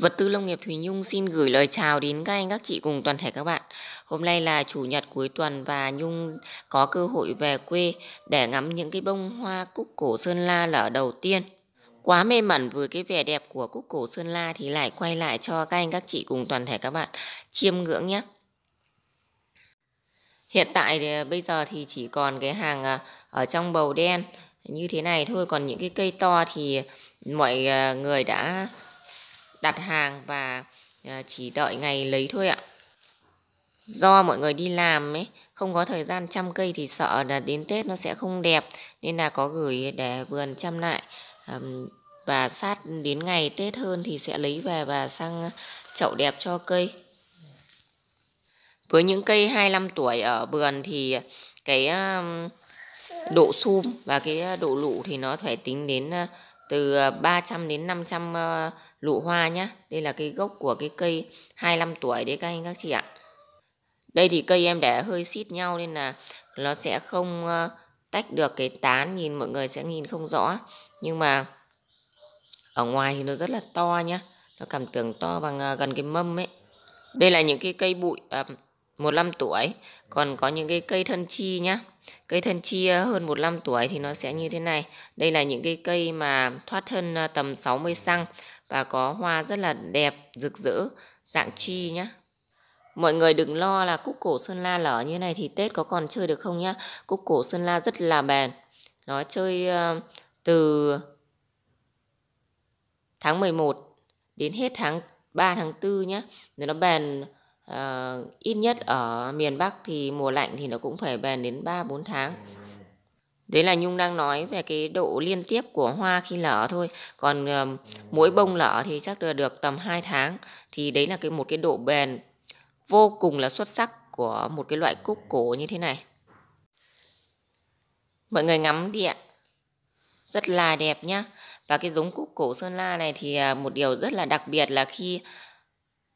Vật tư nông nghiệp Thùy Nhung xin gửi lời chào đến các anh các chị cùng toàn thể các bạn. Hôm nay là chủ nhật cuối tuần và Nhung có cơ hội về quê để ngắm những cái bông hoa cúc cổ Sơn La lở đầu tiên. Quá mê mẩn với cái vẻ đẹp của cúc cổ Sơn La thì lại quay lại cho các anh các chị cùng toàn thể các bạn chiêm ngưỡng nhé. Hiện tại thì à, bây giờ thì chỉ còn cái hàng à, ở trong bầu đen như thế này thôi còn những cái cây to thì mọi à, người đã đặt hàng và ờ, chỉ đợi ngày lấy thôi ạ do mọi người đi làm ấy không có thời gian chăm cây thì sợ là đến Tết nó sẽ không đẹp nên là có gửi để vườn chăm lại và sát đến ngày Tết hơn thì sẽ lấy về và sang chậu đẹp cho cây với những cây 25 tuổi ở vườn thì cái độ sum và cái độ lụ thì nó phải tính đến từ 300 ờ, đến 500 ờ, lụ hoa nhé đây là cái gốc của cái cây 25 tuổi đấy các anh các chị ạ đây thì cây em để hơi xít nhau nên là nó sẽ không ờ, tách được cái tán nhìn mọi người sẽ nhìn không rõ nhưng mà ở ngoài thì nó rất là to nhá nó cảm tưởng to bằng gần cái mâm ấy đây là những cái cây bụi à, 15 tuổi còn có những cái cây thân chi nhá Cây thân chia ờ, hơn 15 tuổi thì nó sẽ như thế này. Đây là những cái cây mà thoát thân ờ, tầm 60 xăng và có hoa rất là đẹp, rực rỡ, dạng chi nhá. Mọi người đừng lo là cúc cổ Sơn La lở như này thì Tết có còn chơi được không nhá. Cúc cổ Sơn La rất là bền. Nó chơi ờ, từ tháng 11 đến hết tháng 3 tháng 4 nhá. Rồi nó bền à, ít nhất ở miền Bắc thì mùa lạnh thì nó cũng phải bền đến 3-4 tháng. Đấy là Nhung đang nói về cái độ liên tiếp của hoa khi lở thôi. Còn um, mỗi bông lở thì chắc là được tầm 2 tháng. Thì đấy là cái một cái độ bền vô cùng là xuất sắc của một cái loại cúc cổ như thế này. Mọi người ngắm đi ạ. Rất là đẹp nhá. Và cái giống cúc cổ Sơn La này thì à, một điều rất là đặc biệt là khi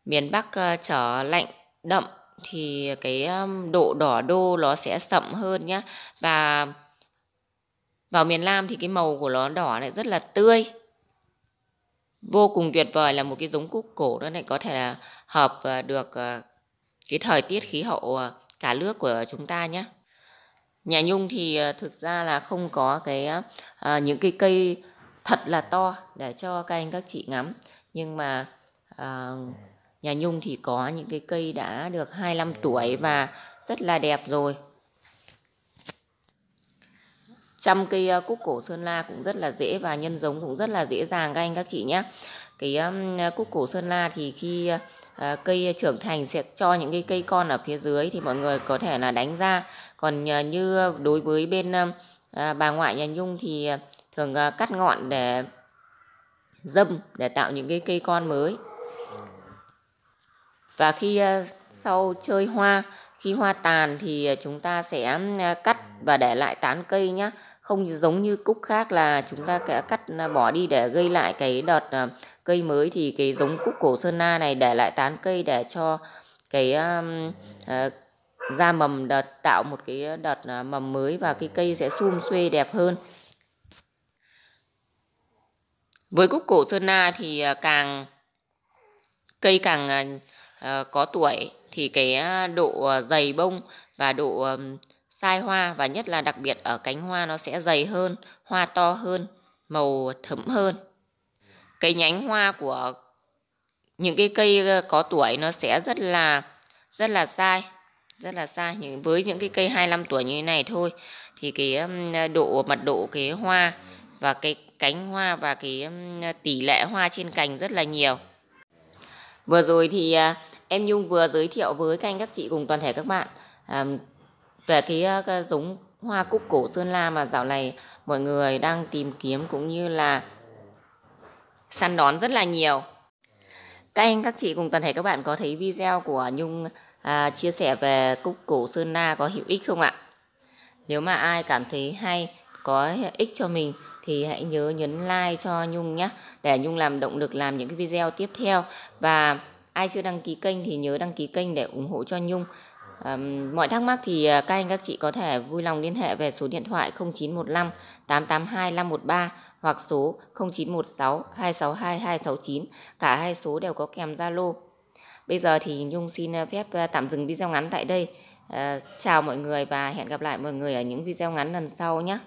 miền Bắc ờ, trở lạnh đậm thì cái độ đỏ đô nó sẽ sậm hơn nhá và vào miền Nam thì cái màu của nó đỏ lại rất là tươi vô cùng tuyệt vời là một cái giống cúc cổ đó lại có thể là hợp ờ, được ờ, cái thời tiết khí hậu cả nước của chúng ta nhé nhà nhung thì thực ra là không có cái à, những cái cây thật là to để cho các anh các chị ngắm nhưng mà à, nhà Nhung thì có những cái cây đã được 25 tuổi và rất là đẹp rồi chăm cây ờ, cúc cổ sơn la cũng rất là dễ và nhân giống cũng rất là dễ dàng các anh các chị nhé cái cúc cổ sơn la thì khi ờ, cây trưởng thành sẽ cho những cái cây con ở phía dưới thì mọi người có thể là đánh ra còn ờ, như đối với bên à, bà ngoại nhà nhung thì thường cắt ngọn để dâm để tạo những cái cây con mới và khi ờ, sau chơi hoa khi hoa tàn thì ờ, chúng ta sẽ ờ, cắt và để lại tán cây nhé không giống như cúc khác là chúng ta sẽ cắt bỏ đi để gây lại cái đợt cây mới thì cái giống cúc cổ sơn na này để lại tán cây để cho cái ra mầm đợt tạo một cái đợt mầm mới và cái cây sẽ sum xuê đẹp hơn với cúc cổ sơn na thì càng cây càng Ờ, có tuổi thì cái à, độ à, dày bông và độ à, sai hoa và nhất là đặc biệt ở cánh hoa nó sẽ dày hơn, hoa to hơn, màu thấm hơn. Cái nhánh hoa của những cái cây có tuổi nó sẽ rất là rất là sai, rất là sai. Nhưng với những cái cây 25 tuổi như thế này thôi thì cái độ mật độ cái hoa và cái cánh hoa và cái tỷ lệ hoa trên cành rất là nhiều. Vừa rồi thì em Nhung vừa giới thiệu với các anh các chị cùng toàn thể các bạn à, về cái, à, cái giống hoa cúc cổ Sơn La mà dạo này mọi người đang tìm kiếm cũng như là săn đón rất là nhiều. Các anh các chị cùng toàn thể các bạn có thấy video của Nhung à, chia sẻ về cúc cổ Sơn La có hữu ích không ạ? Nếu mà ai cảm thấy hay có ích cho mình thì hãy nhớ nhấn like cho Nhung nhé để Nhung làm động lực làm những cái video tiếp theo và ai chưa đăng ký kênh thì nhớ đăng ký kênh để ủng hộ cho Nhung à, mọi thắc mắc thì à, các anh các chị có thể vui lòng liên hệ về số điện thoại 0915 882 513 hoặc số 0916 262 269 cả hai số đều có kèm Zalo bây giờ thì Nhung xin à, phép à, tạm dừng video ngắn tại đây à, chào mọi người và hẹn gặp lại mọi người ở những video ngắn lần sau nhé